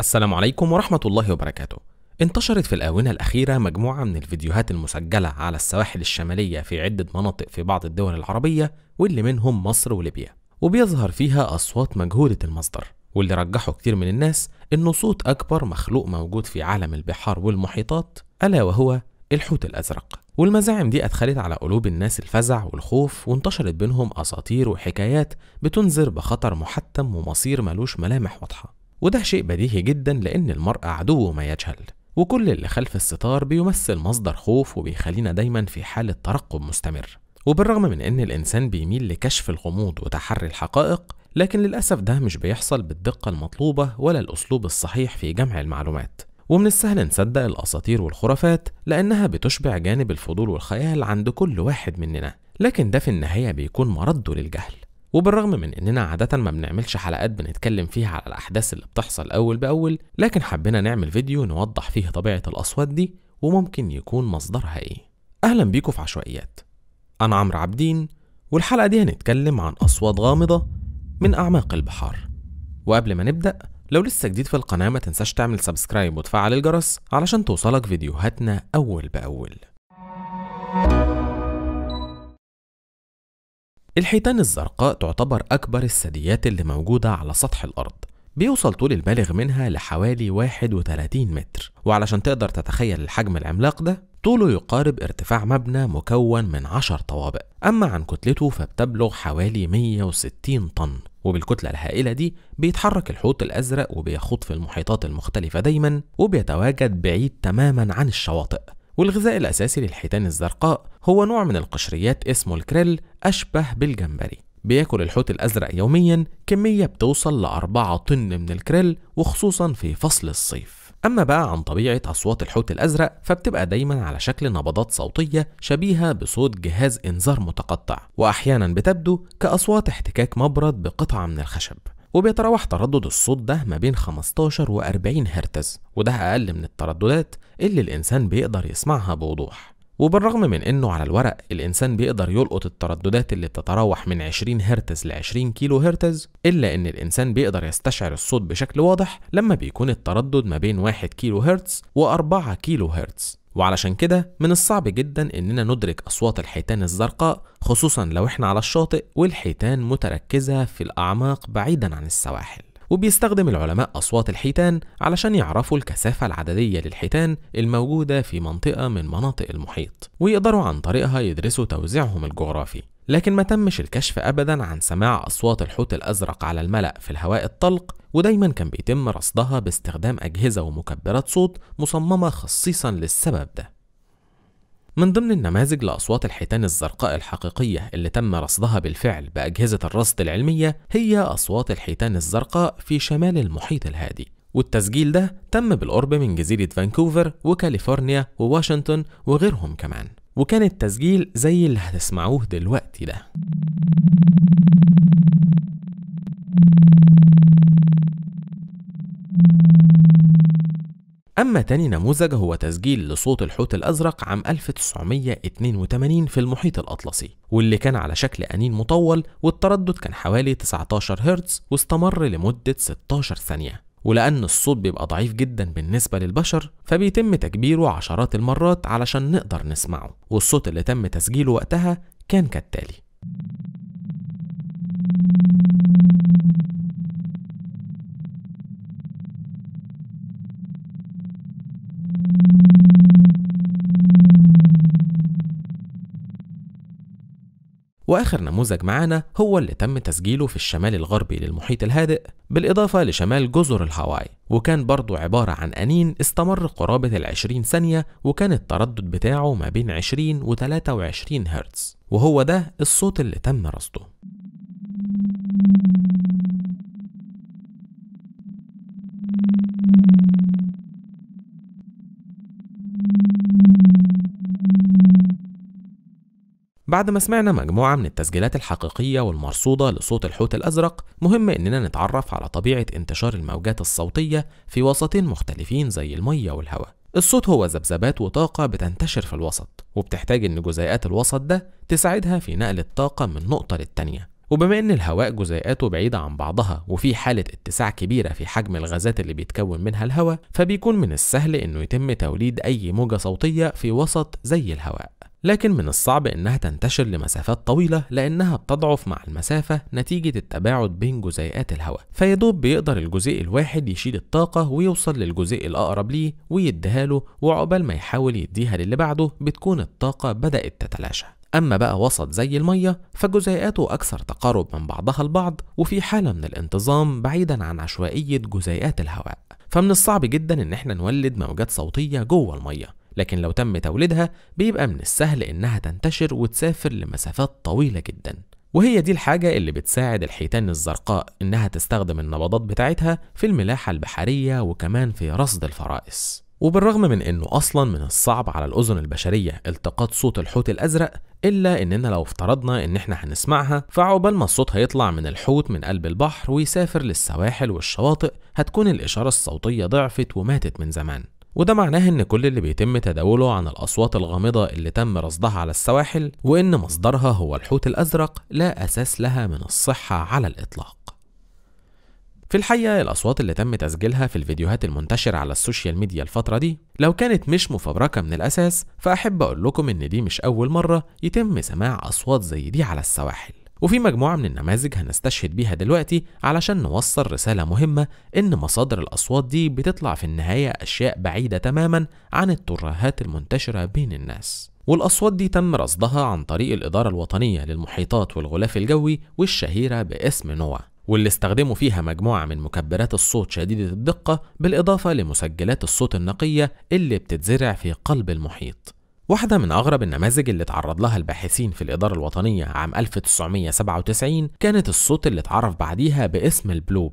السلام عليكم ورحمة الله وبركاته انتشرت في الآونة الأخيرة مجموعة من الفيديوهات المسجلة على السواحل الشمالية في عدة مناطق في بعض الدول العربية واللي منهم مصر وليبيا وبيظهر فيها أصوات مجهولة المصدر واللي رجحوا كتير من الناس إنه صوت أكبر مخلوق موجود في عالم البحار والمحيطات ألا وهو الحوت الأزرق والمزاعم دي أدخلت على قلوب الناس الفزع والخوف وانتشرت بينهم أساطير وحكايات بتنذر بخطر محتم ومصير ملوش ملامح واضحة وده شيء بديهي جدا لأن المرأة عدو ما يجهل وكل اللي خلف الستار بيمثل مصدر خوف وبيخلينا دايما في حالة ترقب مستمر وبالرغم من أن الإنسان بيميل لكشف الغموض وتحري الحقائق لكن للأسف ده مش بيحصل بالدقة المطلوبة ولا الأسلوب الصحيح في جمع المعلومات ومن السهل نصدق الأساطير والخرافات لأنها بتشبع جانب الفضول والخيال عند كل واحد مننا لكن ده في النهاية بيكون مرده للجهل وبالرغم من إننا عادة ما بنعملش حلقات بنتكلم فيها على الأحداث اللي بتحصل أول بأول لكن حبينا نعمل فيديو نوضح فيه طبيعة الأصوات دي وممكن يكون مصدرها إيه أهلا بيكم في عشوائيات أنا عمرو عابدين والحلقة دي هنتكلم عن أصوات غامضة من أعماق البحار وقبل ما نبدأ لو لسه جديد في القناة ما تنساش تعمل سبسكرايب وتفعل الجرس علشان توصلك فيديوهاتنا أول بأول الحيتان الزرقاء تعتبر أكبر الثدييات اللي موجودة على سطح الأرض بيوصل طول البالغ منها لحوالي 31 متر وعلشان تقدر تتخيل الحجم العملاق ده طوله يقارب ارتفاع مبنى مكون من 10 طوابق أما عن كتلته فبتبلغ حوالي 160 طن وبالكتلة الهائلة دي بيتحرك الحوت الأزرق وبيخوض في المحيطات المختلفة دايما وبيتواجد بعيد تماما عن الشواطئ والغذاء الأساسي للحيتان الزرقاء هو نوع من القشريات اسمه الكريل أشبه بالجمبري بياكل الحوت الأزرق يوميا كمية بتوصل لأربعة طن من الكريل وخصوصا في فصل الصيف أما بقى عن طبيعة أصوات الحوت الأزرق فبتبقى دايما على شكل نبضات صوتية شبيهة بصوت جهاز إنذار متقطع وأحيانا بتبدو كأصوات احتكاك مبرد بقطعة من الخشب وبيتراوح تردد الصوت ده ما بين 15 و 40 هرتز وده أقل من الترددات اللي الإنسان بيقدر يسمعها بوضوح وبالرغم من انه على الورق الانسان بيقدر يلقط الترددات اللي بتتراوح من 20 هرتز ل 20 كيلو هرتز الا ان الانسان بيقدر يستشعر الصوت بشكل واضح لما بيكون التردد ما بين 1 كيلو هرتز و4 كيلو هرتز وعلشان كده من الصعب جدا اننا ندرك اصوات الحيتان الزرقاء خصوصا لو احنا على الشاطئ والحيتان متركزه في الاعماق بعيدا عن السواحل وبيستخدم العلماء أصوات الحيتان علشان يعرفوا الكثافة العددية للحيتان الموجودة في منطقة من مناطق المحيط ويقدروا عن طريقها يدرسوا توزيعهم الجغرافي لكن ما تمش الكشف أبدا عن سماع أصوات الحوت الأزرق على الملأ في الهواء الطلق ودايما كان بيتم رصدها باستخدام أجهزة ومكبرات صوت مصممة خصيصا للسبب ده من ضمن النماذج لأصوات الحيتان الزرقاء الحقيقية اللي تم رصدها بالفعل بأجهزة الرصد العلمية هي أصوات الحيتان الزرقاء في شمال المحيط الهادي والتسجيل ده تم بالقرب من جزيرة فانكوفر وكاليفورنيا وواشنطن وغيرهم كمان وكان التسجيل زي اللي هتسمعوه دلوقتي ده أما تاني نموذج هو تسجيل لصوت الحوت الأزرق عام 1982 في المحيط الأطلسي واللي كان على شكل أنين مطول والتردد كان حوالي 19 هرتز واستمر لمدة 16 ثانية ولأن الصوت بيبقى ضعيف جدا بالنسبة للبشر فبيتم تكبيره عشرات المرات علشان نقدر نسمعه والصوت اللي تم تسجيله وقتها كان كالتالي وآخر نموذج معانا هو اللي تم تسجيله في الشمال الغربي للمحيط الهادئ بالإضافة لشمال جزر الهاواي وكان برضو عبارة عن أنين استمر قرابة العشرين ثانية وكان التردد بتاعه ما بين 20 و 23 هرتز وهو ده الصوت اللي تم رصده بعد ما سمعنا مجموعة من التسجيلات الحقيقية والمرصودة لصوت الحوت الأزرق مهم إننا نتعرف على طبيعة انتشار الموجات الصوتية في وسطين مختلفين زي المية والهواء الصوت هو ذبذبات وطاقة بتنتشر في الوسط وبتحتاج إن جزيئات الوسط ده تساعدها في نقل الطاقة من نقطة للتانية وبما إن الهواء جزيئاته بعيدة عن بعضها وفي حالة اتساع كبيرة في حجم الغازات اللي بيتكون منها الهواء فبيكون من السهل إنه يتم توليد أي موجة صوتية في وسط زي الهواء لكن من الصعب إنها تنتشر لمسافات طويلة لأنها بتضعف مع المسافة نتيجة التباعد بين جزيئات الهواء فيدوب بيقدر الجزيء الواحد يشيل الطاقة ويوصل للجزيء الأقرب ليه ويديها له وعقبال ما يحاول يديها للي بعده بتكون الطاقة بدأت تتلاشى أما بقى وسط زي المية فجزيئاته أكثر تقارب من بعضها البعض وفي حالة من الانتظام بعيدا عن عشوائية جزيئات الهواء فمن الصعب جدا إن احنا نولد موجات صوتية جوه المية لكن لو تم توليدها بيبقى من السهل إنها تنتشر وتسافر لمسافات طويلة جدا وهي دي الحاجة اللي بتساعد الحيتان الزرقاء إنها تستخدم النبضات بتاعتها في الملاحة البحرية وكمان في رصد الفرائس وبالرغم من انه اصلا من الصعب على الاذن البشريه التقاط صوت الحوت الازرق الا اننا لو افترضنا ان احنا هنسمعها فعقبال ما الصوت هيطلع من الحوت من قلب البحر ويسافر للسواحل والشواطئ هتكون الاشاره الصوتيه ضعفت وماتت من زمان وده معناه ان كل اللي بيتم تداوله عن الاصوات الغامضه اللي تم رصدها على السواحل وان مصدرها هو الحوت الازرق لا اساس لها من الصحه على الاطلاق في الحقيقة الأصوات اللي تم تسجيلها في الفيديوهات المنتشرة على السوشيال ميديا الفترة دي لو كانت مش مفبركة من الأساس فأحب أقول لكم إن دي مش أول مرة يتم سماع أصوات زي دي على السواحل وفي مجموعة من النماذج هنستشهد بيها دلوقتي علشان نوصل رسالة مهمة إن مصادر الأصوات دي بتطلع في النهاية أشياء بعيدة تماما عن الترهات المنتشرة بين الناس والأصوات دي تم رصدها عن طريق الإدارة الوطنية للمحيطات والغلاف الجوي والشهيرة باسم نوع واللي استخدموا فيها مجموعة من مكبرات الصوت شديدة الدقة بالإضافة لمسجلات الصوت النقية اللي بتتزرع في قلب المحيط واحدة من أغرب النماذج اللي تعرض لها الباحثين في الإدارة الوطنية عام 1997 كانت الصوت اللي اتعرف بعديها باسم البلوب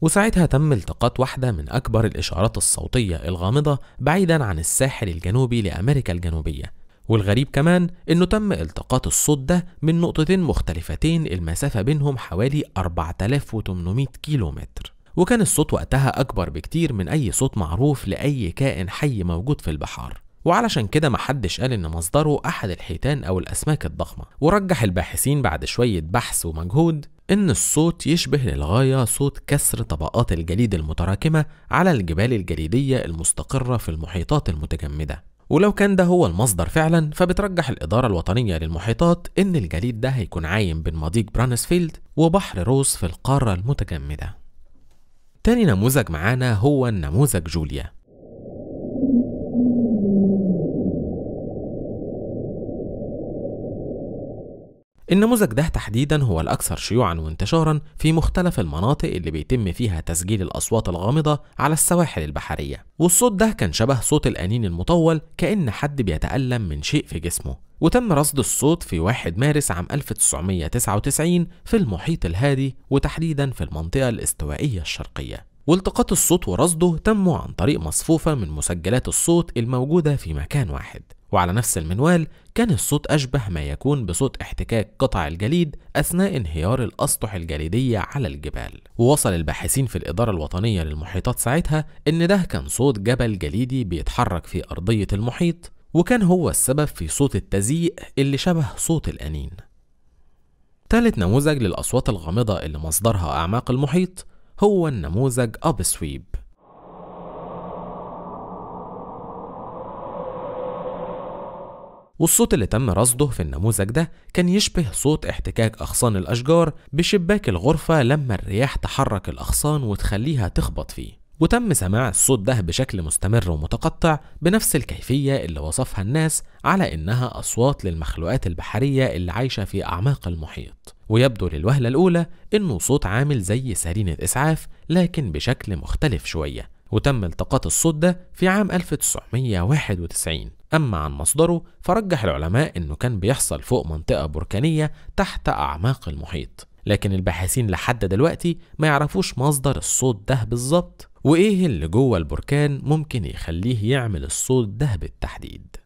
وساعتها تم التقاط واحدة من أكبر الإشارات الصوتية الغامضة بعيدا عن الساحل الجنوبي لأمريكا الجنوبية والغريب كمان إنه تم التقاط الصوت ده من نقطتين مختلفتين المسافة بينهم حوالي 4800 كيلومتر وكان الصوت وقتها أكبر بكتير من أي صوت معروف لأي كائن حي موجود في البحار وعلشان كده محدش قال إن مصدره أحد الحيتان أو الأسماك الضخمة ورجح الباحثين بعد شوية بحث ومجهود إن الصوت يشبه للغاية صوت كسر طبقات الجليد المتراكمة على الجبال الجليدية المستقرة في المحيطات المتجمدة ولو كان ده هو المصدر فعلا فبترجح الإدارة الوطنية للمحيطات إن الجليد ده هيكون عايم بين مضيق برانسفيلد وبحر روس في القارة المتجمدة تاني نموذج معانا هو النموذج جوليا النموذج ده تحديدا هو الأكثر شيوعا وانتشارا في مختلف المناطق اللي بيتم فيها تسجيل الأصوات الغامضة على السواحل البحرية والصوت ده كان شبه صوت الأنين المطول كأن حد بيتألم من شيء في جسمه وتم رصد الصوت في 1 مارس عام 1999 في المحيط الهادي وتحديدا في المنطقة الاستوائية الشرقية والتقاط الصوت ورصده تموا عن طريق مصفوفة من مسجلات الصوت الموجودة في مكان واحد وعلى نفس المنوال كان الصوت أشبه ما يكون بصوت احتكاك قطع الجليد أثناء انهيار الأسطح الجليدية على الجبال ووصل الباحثين في الإدارة الوطنية للمحيطات ساعتها إن ده كان صوت جبل جليدي بيتحرك في أرضية المحيط وكان هو السبب في صوت التزييق اللي شبه صوت الأنين ثالث نموذج للأصوات الغامضة اللي مصدرها أعماق المحيط هو النموذج أبسويب والصوت اللي تم رصده في النموذج ده كان يشبه صوت احتكاك أغصان الأشجار بشباك الغرفة لما الرياح تحرك الأغصان وتخليها تخبط فيه وتم سماع الصوت ده بشكل مستمر ومتقطع بنفس الكيفية اللي وصفها الناس على إنها أصوات للمخلوقات البحرية اللي عايشة في أعماق المحيط ويبدو للوهلة الأولى إنه صوت عامل زي سرينة إسعاف لكن بشكل مختلف شوية وتم التقاط الصوت ده في عام 1991 أما عن مصدره فرجح العلماء إنه كان بيحصل فوق منطقة بركانية تحت أعماق المحيط لكن الباحثين لحد دلوقتي ما يعرفوش مصدر الصوت ده بالظبط وإيه اللي جوه البركان ممكن يخليه يعمل الصوت ده بالتحديد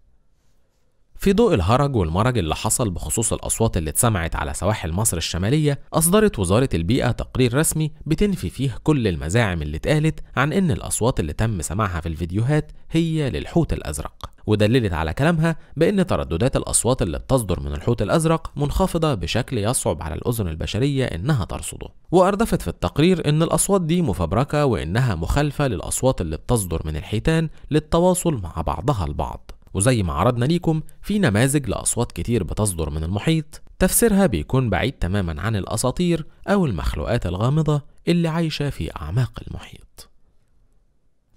في ضوء الهرج والمرج اللي حصل بخصوص الأصوات اللي اتسمعت على سواحل مصر الشمالية أصدرت وزارة البيئة تقرير رسمي بتنفي فيه كل المزاعم اللي اتقالت عن إن الأصوات اللي تم سماعها في الفيديوهات هي للحوت الأزرق ودللت على كلامها بأن ترددات الأصوات اللي بتصدر من الحوت الأزرق منخفضة بشكل يصعب على الأذن البشرية إنها ترصده وأردفت في التقرير إن الأصوات دي مفبركة وإنها مخالفة للأصوات اللي بتصدر من الحيتان للتواصل مع بعضها البعض وزي ما عرضنا ليكم في نماذج لأصوات كتير بتصدر من المحيط تفسيرها بيكون بعيد تماما عن الأساطير أو المخلوقات الغامضة اللي عايشة في أعماق المحيط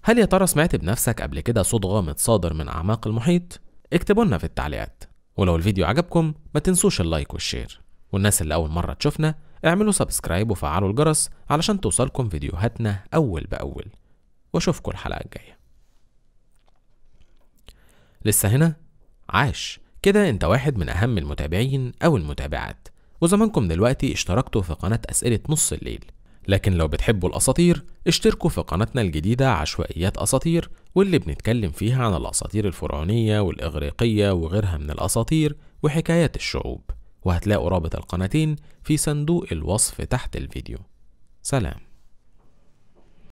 هل يا ترى سمعت بنفسك قبل كده صوت غامض صادر من أعماق المحيط؟ اكتبوا لنا في التعليقات ولو الفيديو عجبكم ما تنسوش اللايك والشير والناس اللي أول مرة تشوفنا اعملوا سبسكرايب وفعلوا الجرس علشان توصلكم فيديوهاتنا أول بأول واشوفكم الحلقة الجاية لسه هنا؟ عاش كده انت واحد من اهم المتابعين او المتابعات وزمانكم دلوقتي اشتركتوا في قناة اسئلة نص الليل لكن لو بتحبوا الاساطير اشتركوا في قناتنا الجديدة عشوائيات اساطير واللي بنتكلم فيها عن الاساطير الفرعونية والاغريقية وغيرها من الاساطير وحكايات الشعوب وهتلاقوا رابط القناتين في صندوق الوصف تحت الفيديو سلام